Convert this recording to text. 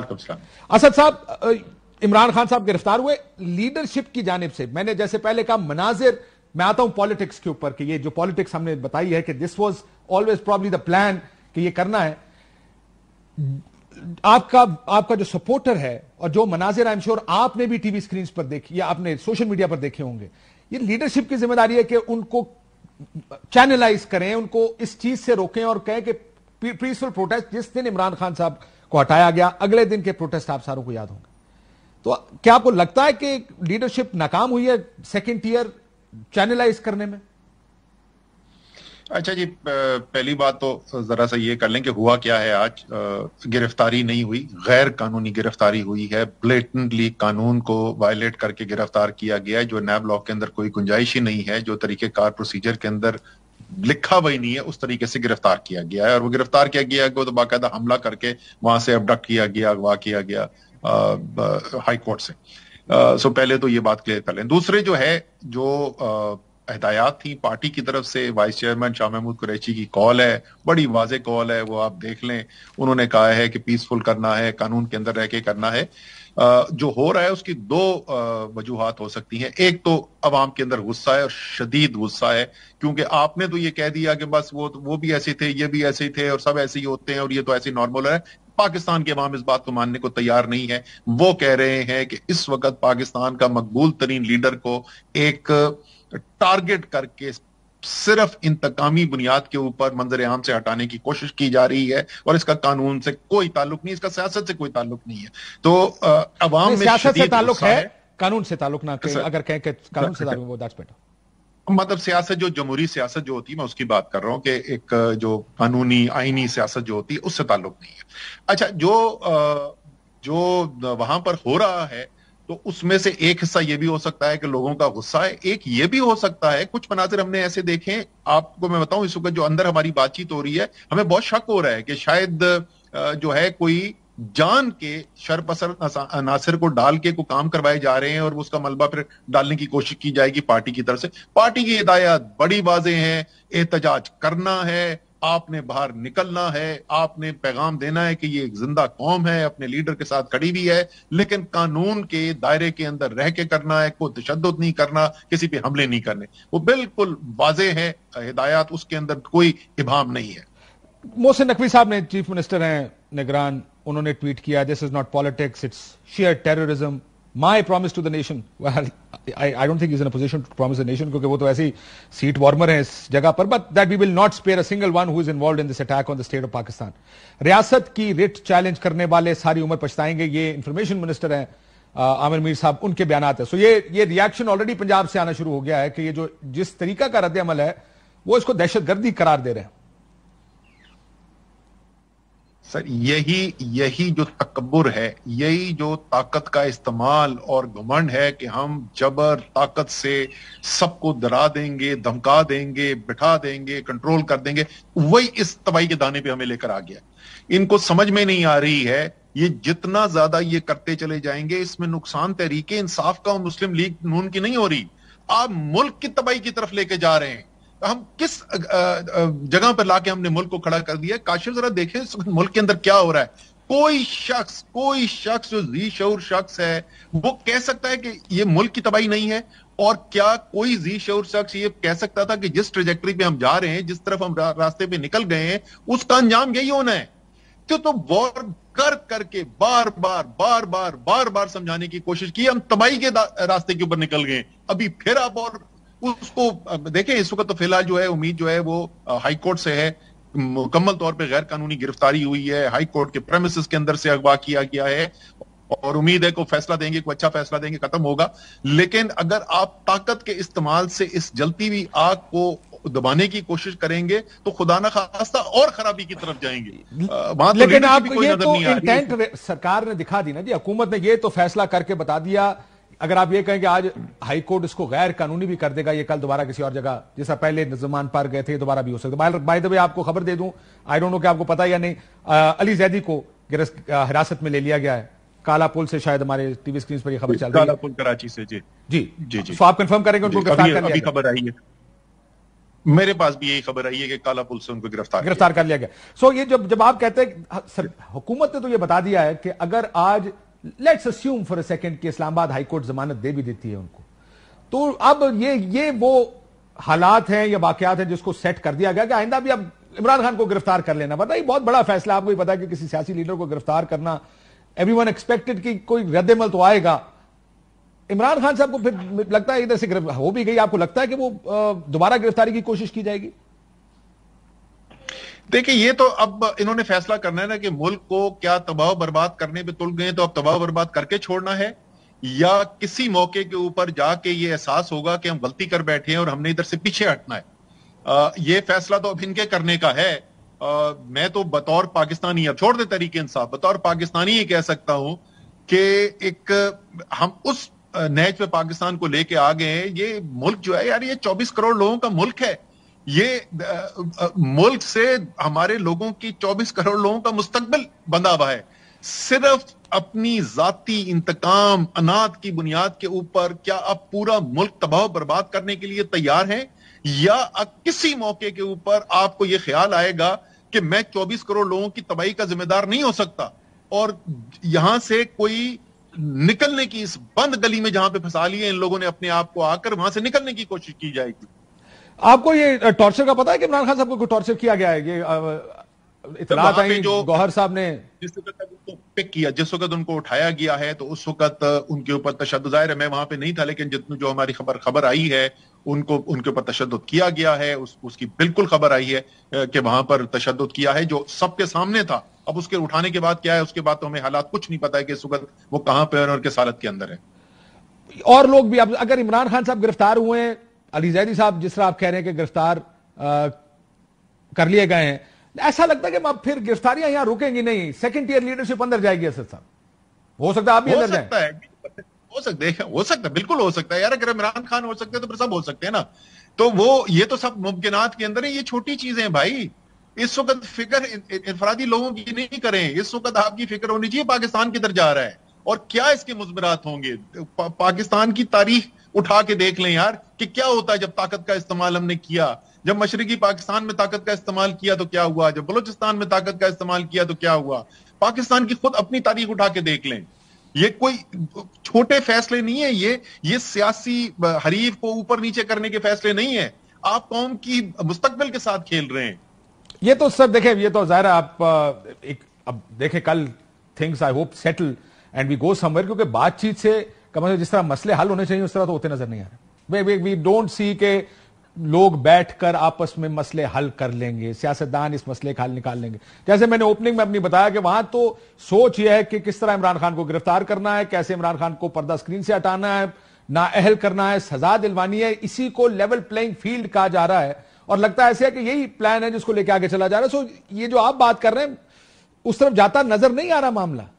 असद साहब इमरान खान साहब गिरफ्तार हुए लीडरशिप की जानब से मैंने जैसे पहले कहा मनाजिर मैं आता हूं पॉलिटिक्स के ऊपर कि ये जो पॉलिटिक्स हमने बताई है कि this was always probably the plan कि ये करना है आपका आपका जो सपोर्टर है और जो मनाजिर आई एम श्योर आपने भी टीवी स्क्रीन पर देखी या आपने सोशल मीडिया पर देखे होंगे ये लीडरशिप की जिम्मेदारी है कि उनको चैनलाइज करें उनको इस चीज से रोकें और कहें कि पीसफुल प्रोटेस्ट जिस दिन इमरान खान साहब को हटाया गया अगले दिन के प्रोटेस्ट आप सारों को याद होंगे तो क्या आपको लगता है कि लीडरशिप नाकाम हुई है सेकेंड ईयर चैनलाइज करने में अच्छा जी पहली बात तो जरा सा ये कर लें कि हुआ क्या है आज गिरफ्तारी नहीं हुई गैर कानूनी गिरफ्तारी हुई है ब्लेटेंटली कानून को वायलेट करके गिरफ्तार किया गया है जो नैब लॉक के अंदर कोई गुंजाइश ही नहीं है जो तरीके कार प्रोसीजर के अंदर लिखा वही नहीं है उस तरीके से गिरफ्तार किया गया है और वो गिरफ्तार किया गया है तो बाकायदा हमला करके वहां से अबडक्ट किया गया अगवा किया गया हाईकोर्ट से आ, सो पहले तो ये बात क्लियर कर लें दूसरे जो है जो हदायत थी पार्टी की तरफ से वाइस चेयरमैन शाह महमूद कुरैची की कॉल है बड़ी वाजे कॉल है वो आप देख लें उन्होंने कहा है कि पीसफुल करना है कानून के अंदर रह के करना है जो हो रहा है उसकी दो वजूहत हो सकती हैं एक तो अवाम के अंदर गुस्सा है और शदीद गुस्सा है क्योंकि आपने तो ये कह दिया कि बस वो वो भी ऐसे थे ये भी ऐसे थे और सब ऐसे ही होते हैं और ये तो ऐसे नॉर्मल है पाकिस्तान के अवाम इस बात को मानने को तैयार नहीं है वो कह रहे हैं कि इस वक्त पाकिस्तान का मकबूल तरीन लीडर को एक टारगेट करके सिर्फ इंतकामी बुनियाद के ऊपर मंजर आम से हटाने की कोशिश की जा रही है और इसका कानून से कोई ताल्लुक नहीं इसका सियासत से कोई ताल्लुक नहीं है तो अवाम में सियासत से ताल्लुक है, कानून से ताल्लुक ना करें अगर कहें कि कानून से ताल्लुक वो दैट्स बेटर मतलब सियासत जो जमहूरी सियासत जो होती है मैं उसकी बात कर रहा हूँ कि एक जो कानूनी आइनी सियासत जो होती है उससे ताल्लुक नहीं है अच्छा जो जो वहां पर हो रहा है तो उसमें से एक हिस्सा ये भी हो सकता है कि लोगों का गुस्सा है एक ये भी हो सकता है कुछ मनाजिर हमने ऐसे देखे आपको मैं बताऊं इस वक्त जो अंदर हमारी बातचीत हो रही है हमें बहुत शक हो रहा है कि शायद जो है कोई जान के शरपसर नासिर को डाल के को काम करवाए जा रहे हैं और उसका मलबा फिर डालने की कोशिश की जाएगी पार्टी की तरफ से पार्टी की हिदायत बड़ी बाजें हैं एहतजाज करना है आपने बाहर निकलना है आपने पैगाम देना है कि ये एक जिंदा कौम है अपने लीडर के साथ खड़ी भी है लेकिन कानून के दायरे के अंदर रह के करना है कोई तशद नहीं करना किसी पे हमले नहीं करने वो बिल्कुल वाजे है हिदायत उसके अंदर कोई इबाम नहीं है मोहसिन नकवी साहब ने चीफ मिनिस्टर हैं निगरान उन्होंने ट्वीट किया this is not politics it's sheer terrorism my promise to the nation I don't think is in a to promise the nation क्योंकि वो तो ऐसी सीट वार्मर है इस जगह पर but that we will not spare a single one who is involve in this attack on the state of Pakistan रियासत की रिट चैलेंज करने वाले सारी उम्र पछताएंगे ये इंफॉर्मेशन मिनिस्टर हैं आमिर uh, मीर साहब उनके बयान है सो so ये ये रिएक्शन ऑलरेडी पंजाब से आना शुरू हो गया है कि ये जो जिस तरीका का रद्द अमल है वो इसको दहशतगर्दी करार दे रहे हैं सर यही यही जो तकबर है यही जो ताकत का इस्तेमाल और घुमंड है कि हम जबर ताकत से सबको डरा देंगे धमका देंगे बिठा देंगे कंट्रोल कर देंगे वही इस तबाही के दाने पे हमें लेकर आ गया इनको समझ में नहीं आ रही है ये जितना ज्यादा ये करते चले जाएंगे इसमें नुकसान तहरीके इंसाफ का और मुस्लिम लीग नून की नहीं हो रही आप मुल्क की तबाही की तरफ लेके जा रहे हैं हम किस जगह पर लाके हमने मुल्क को खड़ा कर दिया काशिफ जरा देखें मुल्क के अंदर क्या हो रहा है कोई शख्स कोई शख्स जो जी शौर शख्स है वो कह सकता है कि ये मुल्क की तबाही नहीं है और क्या कोई जी शौर शख्स ये कह सकता था कि जिस ट्रेजेक्टरी पे हम जा रहे हैं जिस तरफ हम रा, रास्ते पे निकल गए हैं उसका अंजाम यही होना है तो तो वॉर कर करके बार बार बार बार बार बार समझाने की कोशिश की हम तबाही के रास्ते के ऊपर निकल गए अभी फिर आप और उसको देखें इस वक्त तो फिलहाल जो है उम्मीद जो है वो हाई कोर्ट से है मुकम्मल तौर पे गैर कानूनी गिरफ्तारी हुई है हाई कोर्ट के प्रेमिस के अंदर से अगवा किया गया है और उम्मीद है को फैसला देंगे को अच्छा फैसला देंगे खत्म होगा लेकिन अगर आप ताकत के इस्तेमाल से इस जलती हुई आग को दबाने की कोशिश करेंगे तो खुदा ना खास्ता और खराबी की तरफ जाएंगे तो तो आ, लेकिन तो आप ये तो इंटेंट सरकार ने दिखा दी ना जी हुकूमत ने ये तो फैसला करके बता दिया अगर आप ये कहें कि आज हाईकोर्ट इसको गैर कानूनी भी कर देगा ये कल दोबारा किसी और जगह जैसा पहले निजमान पार गए थे दोबारा भी हो सकता है बाय द वे आपको खबर दे दूं आई डोंट नो कि आपको पता या नहीं आ, अली जैदी को गिरफ्त हिरासत में ले लिया गया है काला पुल से शायद हमारे टीवी स्क्रीन पर यह खबर चल रही है पुल कराची से जी जी जी तो आप कंफर्म करेंगे उनको गिरफ्तार कर लिया खबर आई है मेरे पास भी यही खबर आई है कि काला पुल से उनको गिरफ्तार गिरफ्तार कर लिया गया सो ये जब जब आप कहते हैं हाँ, हुकूमत ने तो ये बता दिया है कि अगर आज let's assume for a second कि इस्लामाबाद हाईकोर्ट जमानत दे भी देती है उनको तो अब ये ये वो हालात हैं या वाकत हैं जिसको सेट कर दिया गया कि आइंदा भी अब इमरान खान को गिरफ्तार कर लेना पता ये बहुत बड़ा फैसला आपको भी पता है कि किसी सियासी लीडर को गिरफ्तार करना एवरी वन एक्सपेक्टेड कि कोई रद्दमल तो आएगा इमरान खान साहब को फिर लगता है इधर से हो भी गई आपको लगता है कि वो दोबारा गिरफ्तारी की कोशिश की जाएगी देखिए ये तो अब इन्होंने फैसला करना है ना कि मुल्क को क्या तबाह बर्बाद करने पे तुल गए तो अब तबाह बर्बाद करके छोड़ना है या किसी मौके के ऊपर जाके ये एहसास होगा कि हम गलती कर बैठे हैं और हमने इधर से पीछे हटना है आ, ये फैसला तो अब इनके करने का है आ, मैं तो बतौर पाकिस्तानी अब छोड़ दे तरीके इंसाफ बतौर पाकिस्तानी ये कह सकता हूं कि एक हम उस नैच पे पाकिस्तान को लेके आ गए ये मुल्क जो है यार ये 24 करोड़ लोगों का मुल्क है ये मुल्क से हमारे लोगों की 24 करोड़ लोगों का मुस्तकबिल बंधा हुआ है सिर्फ अपनी जाति इंतकाम अनाथ की बुनियाद के ऊपर क्या आप पूरा मुल्क तबाह बर्बाद करने के लिए तैयार हैं या किसी मौके के ऊपर आपको यह ख्याल आएगा कि मैं 24 करोड़ लोगों की तबाही का जिम्मेदार नहीं हो सकता और यहां से कोई निकलने की इस बंद गली में जहां पे फंसा लिए इन लोगों ने अपने आप को आकर वहां से निकलने की कोशिश की जाएगी आपको ये टॉर्चर का पता है कि इमरान खान साहब को टॉर्चर किया गया है ये तो जो गौहर साहब ने जिस वक्त उनको पिक किया जिस वक्त उनको उठाया गया है तो उस वक्त उनके ऊपर तशद जाहिर है मैं वहां पे नहीं था लेकिन जितनी जो हमारी खबर खबर आई है उनको उनके ऊपर तशद किया गया है उस, उसकी बिल्कुल खबर आई है कि वहां पर तशद किया है जो सबके सामने था अब उसके उठाने के बाद क्या है उसके बाद तो हमें हालात कुछ नहीं पता है कि इस वक्त वो कहां पे और किस हालत के अंदर है और लोग भी अब अगर इमरान खान साहब गिरफ्तार हुए अली जैदी साहब जिस तरह आप कह रहे हैं कि गिरफ्तार कर लिए गए हैं ऐसा लगता है कि अब फिर गिरफ्तारियां यहां रुकेंगी नहीं सेकंड ईयर लीडरशिप अंदर जाएगी असद साहब हो सकता है आप भी अंदर जाए हो सकते हैं हो सकता है बिल्कुल हो सकता है यार अगर इमरान खान हो सकते हैं तो फिर सब हो सकते हैं ना तो वो ये तो सब मुमकिन के अंदर है ये छोटी चीजें हैं भाई इस वक्त फिक्र इंफरादी लोगों की नहीं करें इस वक्त आपकी फिक्र होनी चाहिए पाकिस्तान किधर जा रहा है और क्या इसके मुजमरात होंगे पा, पाकिस्तान की तारीख उठा के देख लें यार कि क्या होता है जब ताकत का इस्तेमाल हमने किया जब मशरकी पाकिस्तान में ताकत का इस्तेमाल किया तो क्या हुआ जब बलोचिस्तान में ताकत का इस्तेमाल किया तो क्या हुआ पाकिस्तान की खुद अपनी तारीख उठा के देख लें ये कोई छोटे फैसले नहीं है ये ये सियासी हरीफ को ऊपर नीचे करने के फैसले नहीं है आप कौम की मुस्तकबिल के साथ खेल रहे हैं ये तो सर देखे ये तो जाहिर आप एक अब देखे कल things I hope settle and we go somewhere क्योंकि बातचीत से कम से कम जिस तरह मसले हल होने चाहिए उस तरह तो होते नजर नहीं आ रहे वी डोंट सी के लोग बैठकर आपस में मसले हल कर लेंगे सियासतदान इस मसले का हल निकाल लेंगे जैसे मैंने ओपनिंग में अपनी बताया कि वहां तो सोच यह है कि किस तरह इमरान खान को गिरफ्तार करना है कैसे इमरान खान को पर्दा स्क्रीन से हटाना है ना अहल करना है सजा दिलवानी है इसी को लेवल प्लेइंग फील्ड कहा जा रहा है और लगता है ऐसे है कि यही प्लान है जिसको लेकर आगे चला जा रहा है सो ये जो आप बात कर रहे हैं उस तरफ जाता नजर नहीं आ रहा मामला